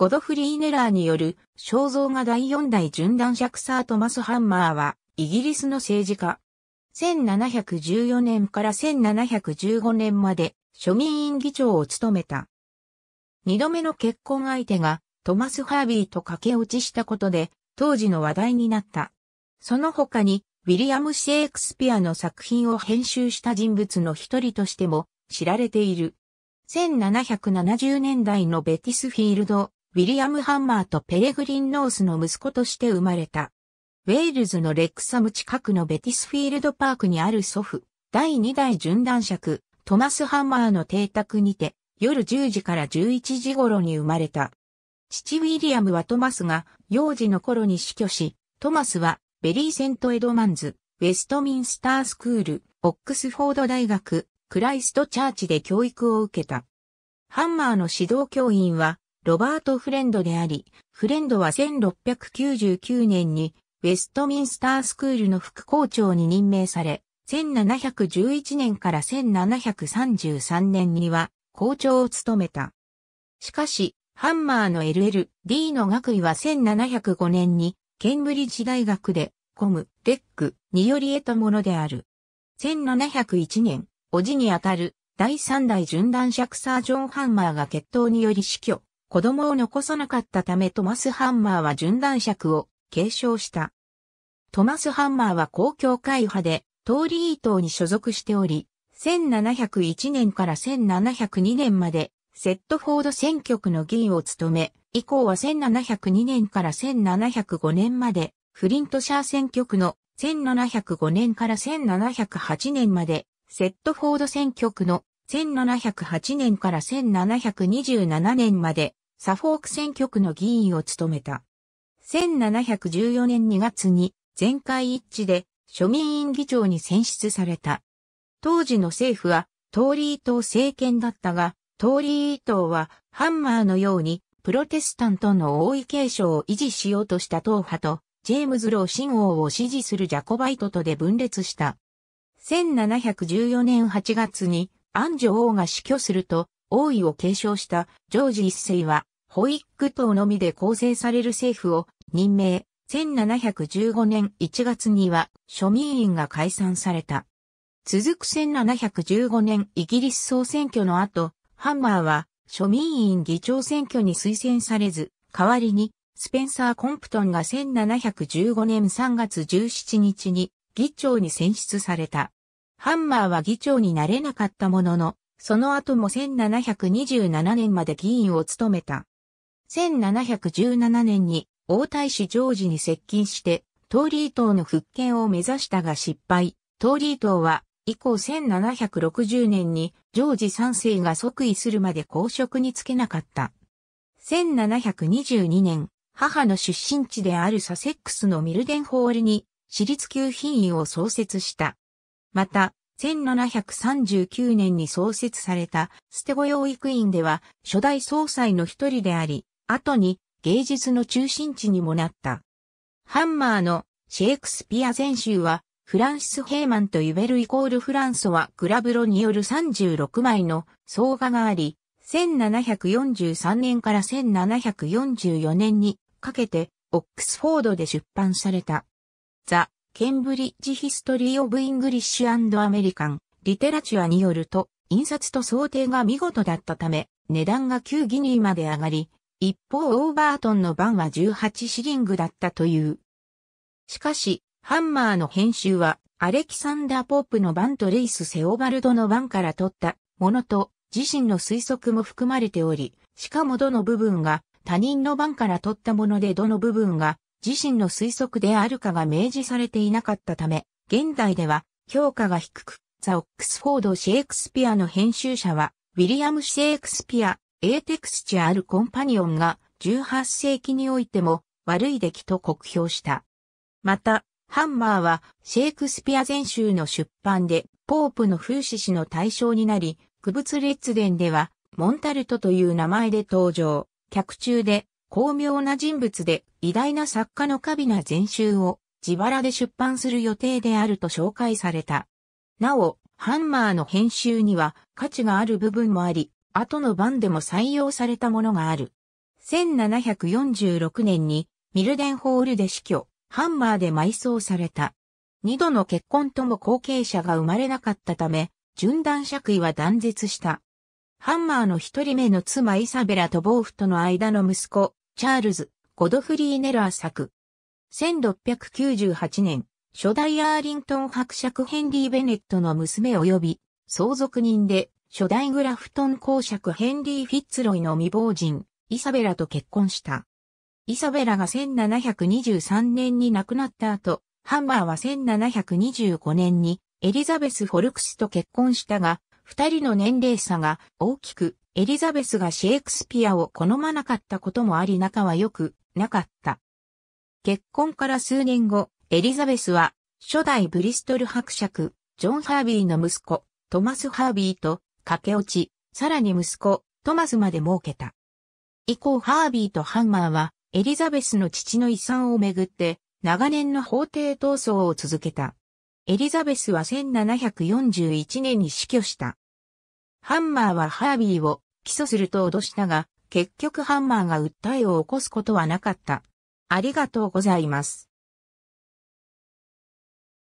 ゴドフリー・ネラーによる肖像画第四代準男尺サートマス・ハンマーは、イギリスの政治家。1714年から1715年まで庶民院議長を務めた。二度目の結婚相手がトマス・ハービーと駆け落ちしたことで当時の話題になった。その他にウィリアム・シェイクスピアの作品を編集した人物の一人としても知られている。1770年代のベティスフィールドウィリアム・ハンマーとペレグリン・ノースの息子として生まれた。ウェールズのレックサム近くのベティスフィールドパークにある祖父、第2代順断爵、トマス・ハンマーの邸宅にて、夜10時から11時頃に生まれた。父ウィリアムはトマスが幼児の頃に死去し、トマスはベリーセント・エドマンズ、ウェストミンスタースクール、オックスフォード大学、クライストチャーチで教育を受けた。ハンマーの指導教員はロバート・フレンドであり、フレンドは1699年にウェストミンスタースクールの副校長に任命され、1711年から1733年には校長を務めた。しかし、ハンマーの LL.D の学位は1705年にケンブリッジ大学でコム、レックにより得たものである。1701年、おじにあたる第3代準男クサージョン・ハンマーが決闘により死去。子供を残さなかったためトマス・ハンマーは順断尺を継承した。トマス・ハンマーは公共会派で、トーリー党に所属しており、1701年から1702年まで、セットフォード選挙区の議員を務め、以降は1702年から1705年まで、フリントシャー選挙区の1705年から1708年まで、セットフォード選挙区の1708年から1727年まで、サフォーク選挙区の議員を務めた。1714年2月に全会一致で庶民院議長に選出された。当時の政府はトーリー党政権だったが、トーリー党はハンマーのようにプロテスタントの王位継承を維持しようとした党派と、ジェームズ・ロー新王を支持するジャコバイトとで分裂した。1714年8月に、アジ女王が死去すると、王位を継承したジョージ一世は、ホイック党のみで構成される政府を任命、1715年1月には庶民院が解散された。続く1715年イギリス総選挙の後、ハンマーは庶民院議長選挙に推薦されず、代わりにスペンサー・コンプトンが1715年3月17日に議長に選出された。ハンマーは議長になれなかったものの、その後も1727年まで議員を務めた。1717年に王太子ジョージに接近して、トーリー島の復権を目指したが失敗。トーリー島は、以降1760年にジョージ3世が即位するまで公職に就けなかった。1722年、母の出身地であるサセックスのミルデンホールに、私立級品位を創設した。また、1739年に創設されたステゴ養育院では初代総裁の一人であり、後に芸術の中心地にもなった。ハンマーのシェイクスピア全集は、フランシス・ヘイマンとユベルイコール・フランソワ・グラブロによる36枚の総画があり、1743年から1744年にかけて、オックスフォードで出版された。ザ・ケンブリッジ・ヒストリー・オブ・イングリッシュ・アメリカン・リテラチュアによると、印刷と想定が見事だったため、値段が9ギニーまで上がり、一方オーバートンの番は18シリングだったという。しかし、ハンマーの編集は、アレキサンダー・ポップの番とレイス・セオバルドの番から取ったものと、自身の推測も含まれており、しかもどの部分が他人の番から取ったものでどの部分が自身の推測であるかが明示されていなかったため、現代では評価が低く、ザ・オックスフォード・シェイクスピアの編集者は、ウィリアム・シェイクスピアエーテクスチュールコンパニオンが18世紀においても悪い出来と酷評した。また、ハンマーはシェイクスピア全集の出版でポープの風刺師の対象になり、区物列伝ではモンタルトという名前で登場、客中で巧妙な人物で偉大な作家のカビナ全集を自腹で出版する予定であると紹介された。なお、ハンマーの編集には価値がある部分もあり、後の版でも採用されたものがある。1746年にミルデンホールで死去、ハンマーで埋葬された。二度の結婚とも後継者が生まれなかったため、順断爵位は断絶した。ハンマーの一人目の妻イサベラとボーフとの間の息子、チャールズ、ゴドフリー・ネラー作。1698年、初代アーリントン伯爵ヘンリー・ベネットの娘及び、相続人で初代グラフトン公爵ヘンリー・フィッツロイの未亡人、イサベラと結婚した。イサベラが1723年に亡くなった後、ハンマーは1725年にエリザベス・フォルクスと結婚したが、二人の年齢差が大きく、エリザベスがシェイクスピアを好まなかったこともあり仲は良くなかった。結婚から数年後、エリザベスは初代ブリストル伯爵、ジョン・ハービーの息子、トマス・ハービーと駆け落ち、さらに息子、トマスまで設けた。以降ハービーとハンマーは、エリザベスの父の遺産をめぐって、長年の法廷闘争を続けた。エリザベスは1741年に死去した。ハンマーはハービーを起訴すると脅したが、結局ハンマーが訴えを起こすことはなかった。ありがとうございます。